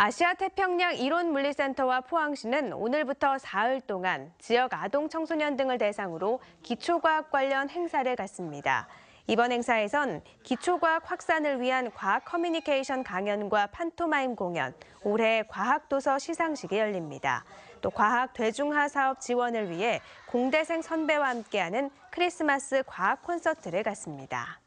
아시아 태평양 이론 물리센터와 포항시는 오늘부터 사흘 동안 지역 아동 청소년 등을 대상으로 기초과학 관련 행사를 갖습니다. 이번 행사에선 기초과학 확산을 위한 과학 커뮤니케이션 강연과 판토마임 공연, 올해 과학도서 시상식이 열립니다. 또 과학 대중화 사업 지원을 위해 공대생 선배와 함께하는 크리스마스 과학 콘서트를 갖습니다.